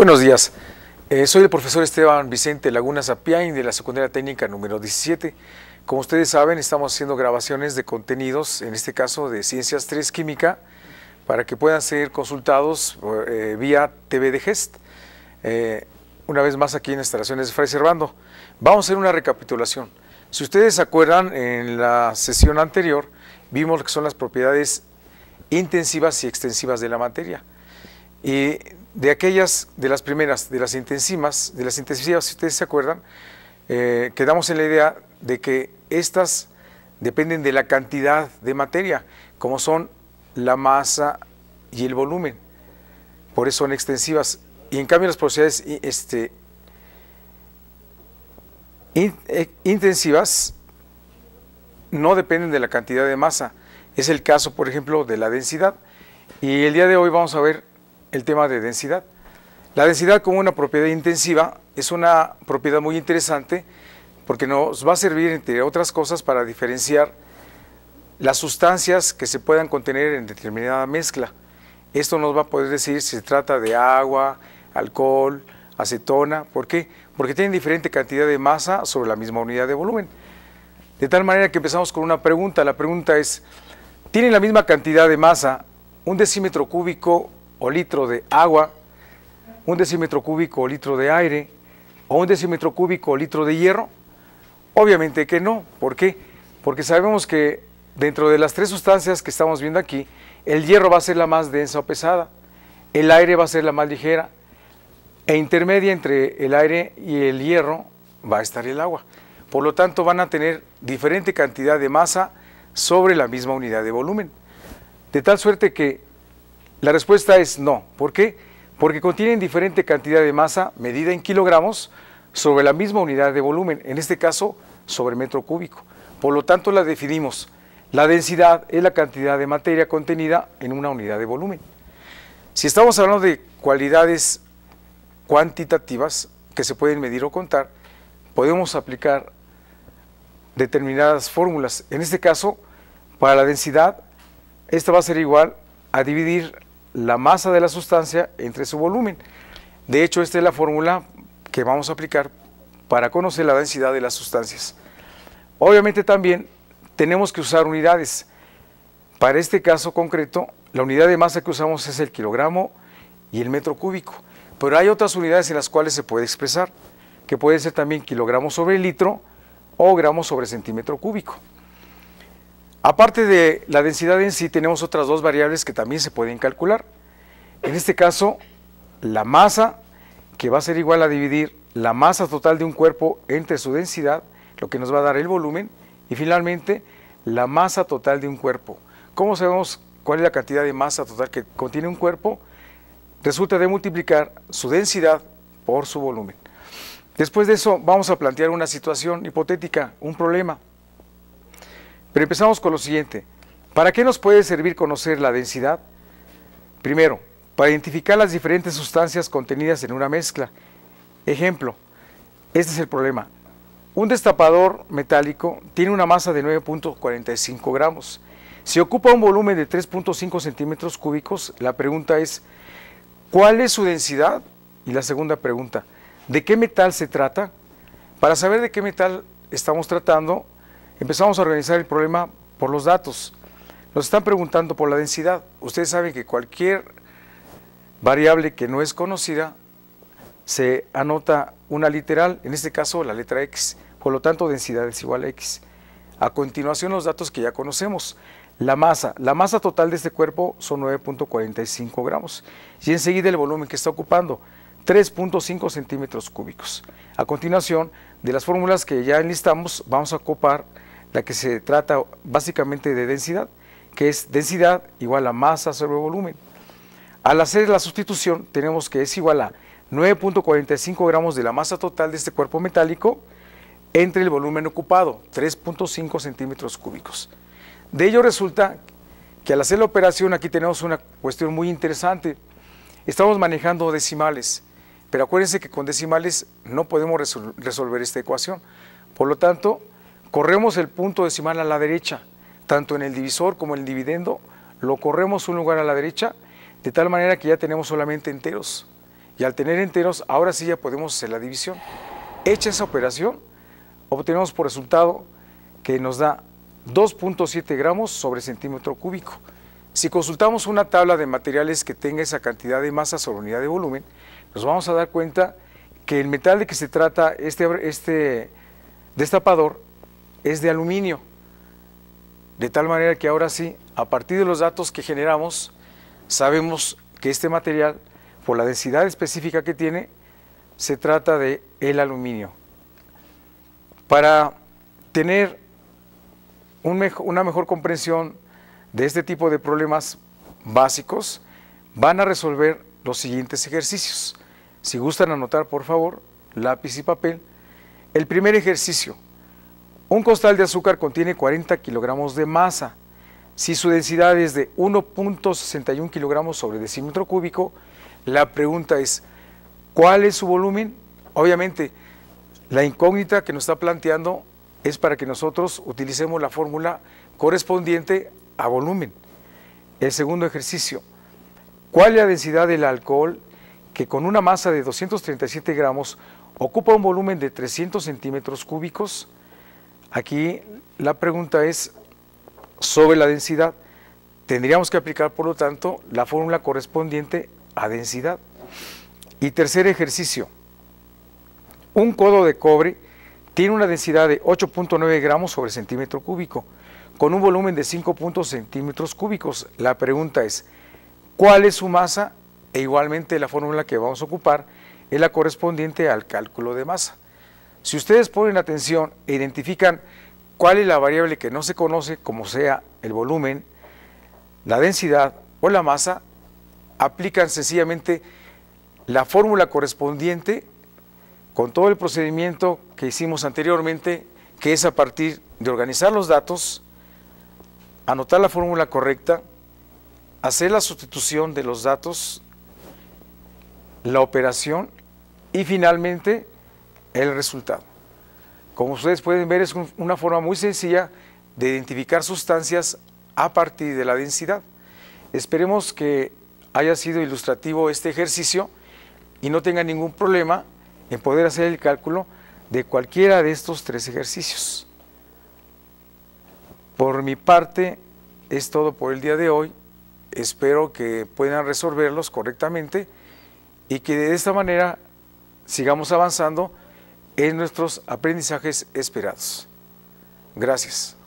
Buenos días. Eh, soy el profesor Esteban Vicente Laguna Zapiain de la Secundaria Técnica número 17. Como ustedes saben, estamos haciendo grabaciones de contenidos, en este caso de Ciencias 3 Química, para que puedan ser consultados eh, vía TV de GEST. Eh, una vez más aquí en instalaciones de Fray Servando. Vamos a hacer una recapitulación. Si ustedes se acuerdan, en la sesión anterior vimos lo que son las propiedades intensivas y extensivas de la materia. Y de aquellas, de las primeras, de las de las intensivas, si ustedes se acuerdan, eh, quedamos en la idea de que estas dependen de la cantidad de materia, como son la masa y el volumen. Por eso son extensivas. Y en cambio las propiedades este, eh, intensivas no dependen de la cantidad de masa. Es el caso, por ejemplo, de la densidad. Y el día de hoy vamos a ver el tema de densidad. La densidad como una propiedad intensiva es una propiedad muy interesante porque nos va a servir, entre otras cosas, para diferenciar las sustancias que se puedan contener en determinada mezcla. Esto nos va a poder decir si se trata de agua, alcohol, acetona. ¿Por qué? Porque tienen diferente cantidad de masa sobre la misma unidad de volumen. De tal manera que empezamos con una pregunta. La pregunta es, ¿tienen la misma cantidad de masa un decímetro cúbico o litro de agua, un decímetro cúbico o litro de aire, o un decímetro cúbico o litro de hierro? Obviamente que no. ¿Por qué? Porque sabemos que dentro de las tres sustancias que estamos viendo aquí, el hierro va a ser la más densa o pesada, el aire va a ser la más ligera, e intermedia entre el aire y el hierro va a estar el agua. Por lo tanto, van a tener diferente cantidad de masa sobre la misma unidad de volumen. De tal suerte que la respuesta es no. ¿Por qué? Porque contienen diferente cantidad de masa medida en kilogramos sobre la misma unidad de volumen, en este caso sobre metro cúbico. Por lo tanto, la definimos. La densidad es la cantidad de materia contenida en una unidad de volumen. Si estamos hablando de cualidades cuantitativas que se pueden medir o contar, podemos aplicar determinadas fórmulas. En este caso, para la densidad, esta va a ser igual a dividir la masa de la sustancia entre su volumen. De hecho, esta es la fórmula que vamos a aplicar para conocer la densidad de las sustancias. Obviamente también tenemos que usar unidades. Para este caso concreto, la unidad de masa que usamos es el kilogramo y el metro cúbico. Pero hay otras unidades en las cuales se puede expresar, que pueden ser también kilogramos sobre litro o gramos sobre centímetro cúbico. Aparte de la densidad en sí, tenemos otras dos variables que también se pueden calcular. En este caso, la masa, que va a ser igual a dividir la masa total de un cuerpo entre su densidad, lo que nos va a dar el volumen, y finalmente, la masa total de un cuerpo. ¿Cómo sabemos cuál es la cantidad de masa total que contiene un cuerpo? Resulta de multiplicar su densidad por su volumen. Después de eso, vamos a plantear una situación hipotética, un problema. Pero empezamos con lo siguiente. ¿Para qué nos puede servir conocer la densidad? Primero, para identificar las diferentes sustancias contenidas en una mezcla. Ejemplo, este es el problema. Un destapador metálico tiene una masa de 9.45 gramos. Si ocupa un volumen de 3.5 centímetros cúbicos, la pregunta es, ¿cuál es su densidad? Y la segunda pregunta, ¿de qué metal se trata? Para saber de qué metal estamos tratando, empezamos a organizar el problema por los datos. Nos están preguntando por la densidad. Ustedes saben que cualquier variable que no es conocida se anota una literal, en este caso la letra X, por lo tanto densidad es igual a X. A continuación los datos que ya conocemos. La masa, la masa total de este cuerpo son 9.45 gramos y enseguida el volumen que está ocupando, 3.5 centímetros cúbicos. A continuación, de las fórmulas que ya enlistamos, vamos a ocupar la que se trata básicamente de densidad, que es densidad igual a masa sobre volumen. Al hacer la sustitución tenemos que es igual a 9.45 gramos de la masa total de este cuerpo metálico entre el volumen ocupado, 3.5 centímetros cúbicos. De ello resulta que al hacer la operación aquí tenemos una cuestión muy interesante. Estamos manejando decimales, pero acuérdense que con decimales no podemos resolver esta ecuación. Por lo tanto, Corremos el punto decimal a la derecha, tanto en el divisor como en el dividendo, lo corremos un lugar a la derecha, de tal manera que ya tenemos solamente enteros. Y al tener enteros, ahora sí ya podemos hacer la división. Hecha esa operación, obtenemos por resultado que nos da 2.7 gramos sobre centímetro cúbico. Si consultamos una tabla de materiales que tenga esa cantidad de masa sobre unidad de volumen, nos vamos a dar cuenta que el metal de que se trata este, este destapador es de aluminio. De tal manera que ahora sí, a partir de los datos que generamos, sabemos que este material, por la densidad específica que tiene, se trata de el aluminio. Para tener una mejor comprensión de este tipo de problemas básicos, van a resolver los siguientes ejercicios. Si gustan anotar, por favor, lápiz y papel. El primer ejercicio, un costal de azúcar contiene 40 kilogramos de masa. Si su densidad es de 1.61 kilogramos sobre decímetro cúbico, la pregunta es, ¿cuál es su volumen? Obviamente, la incógnita que nos está planteando es para que nosotros utilicemos la fórmula correspondiente a volumen. El segundo ejercicio, ¿cuál es la densidad del alcohol que con una masa de 237 gramos ocupa un volumen de 300 centímetros cúbicos? Aquí la pregunta es sobre la densidad. Tendríamos que aplicar, por lo tanto, la fórmula correspondiente a densidad. Y tercer ejercicio. Un codo de cobre tiene una densidad de 8.9 gramos sobre centímetro cúbico, con un volumen de 5 centímetros cúbicos. La pregunta es, ¿cuál es su masa? E igualmente la fórmula que vamos a ocupar es la correspondiente al cálculo de masa. Si ustedes ponen atención e identifican cuál es la variable que no se conoce, como sea el volumen, la densidad o la masa, aplican sencillamente la fórmula correspondiente con todo el procedimiento que hicimos anteriormente, que es a partir de organizar los datos, anotar la fórmula correcta, hacer la sustitución de los datos, la operación y finalmente el resultado. Como ustedes pueden ver, es una forma muy sencilla de identificar sustancias a partir de la densidad. Esperemos que haya sido ilustrativo este ejercicio y no tenga ningún problema en poder hacer el cálculo de cualquiera de estos tres ejercicios. Por mi parte, es todo por el día de hoy. Espero que puedan resolverlos correctamente y que de esta manera sigamos avanzando en nuestros aprendizajes esperados. Gracias.